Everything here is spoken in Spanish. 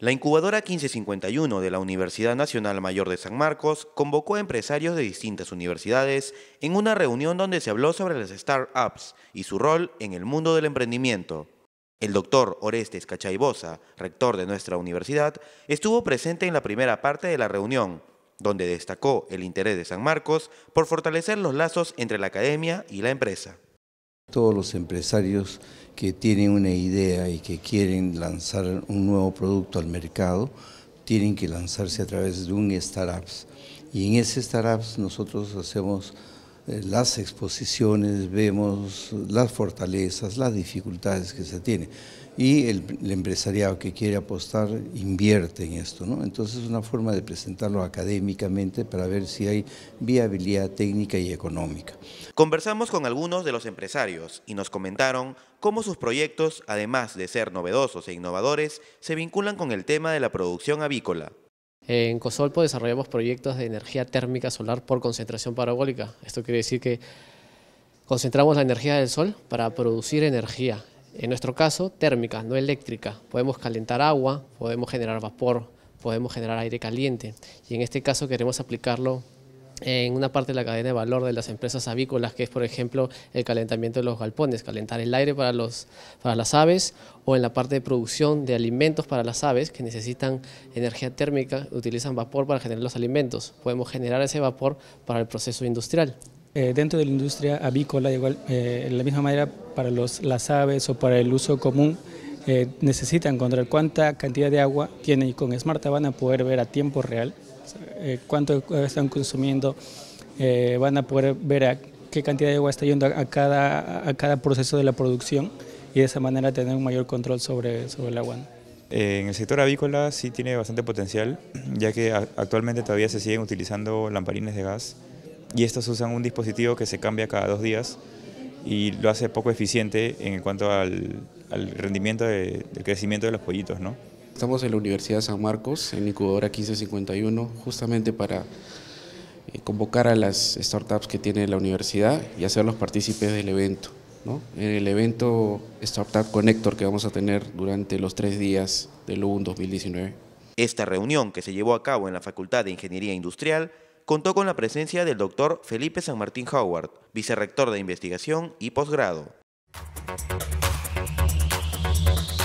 La incubadora 1551 de la Universidad Nacional Mayor de San Marcos convocó a empresarios de distintas universidades en una reunión donde se habló sobre las startups y su rol en el mundo del emprendimiento. El doctor Orestes Cachaibosa, rector de nuestra universidad, estuvo presente en la primera parte de la reunión, donde destacó el interés de San Marcos por fortalecer los lazos entre la academia y la empresa. Todos los empresarios que tienen una idea y que quieren lanzar un nuevo producto al mercado tienen que lanzarse a través de un startups. Y en ese startups nosotros hacemos eh, las exposiciones, vemos las fortalezas, las dificultades que se tienen. Y el, empresariado que quiere apostar invierte en esto. ¿no? Entonces es una forma de presentarlo académicamente para ver si hay viabilidad técnica y económica. Conversamos con algunos de los empresarios y nos comentaron cómo sus proyectos, además de ser novedosos e innovadores, se vinculan con el tema de la producción avícola. En Cosolpo pues, desarrollamos proyectos de energía térmica solar por concentración parabólica. Esto quiere decir que concentramos la energía del sol para producir energía. En nuestro caso, térmica, no eléctrica. Podemos calentar agua, podemos generar vapor, podemos generar aire caliente. Y en este caso queremos aplicarlo en una parte de la cadena de valor de las empresas avícolas, que es por ejemplo el calentamiento de los galpones, calentar el aire para, las aves, o en la parte de producción de alimentos para las aves que necesitan energía térmica, utilizan vapor para generar los alimentos. Podemos generar ese vapor para el proceso industrial. Eh, dentro de la industria avícola, igual, de eh, la misma manera para las aves o para el uso común, eh, necesitan necesita encontrar cuánta cantidad de agua tienen y con Smarta van a poder ver a tiempo real eh, cuánto están consumiendo, eh, van a poder ver a qué cantidad de agua está yendo a, cada, a cada proceso de la producción y de esa manera tener un mayor control sobre, sobre el agua. En el sector avícola sí tiene bastante potencial, ya que actualmente todavía se siguen utilizando lamparines de gas y estos usan un dispositivo que se cambia cada dos días y lo hace poco eficiente en cuanto al, al rendimiento del crecimiento de los pollitos, ¿no? Estamos en la Universidad de San Marcos, en incubadora 1551, justamente para eh, convocar a las startups que tiene la universidad y hacerlos partícipes del evento. En el evento Startup Connector que vamos a tener durante los tres días del UN 2019. Esta reunión que se llevó a cabo en la Facultad de Ingeniería Industrial contó con la presencia del doctor Felipe San Martín Howard, vicerrector de investigación y posgrado. Thank you.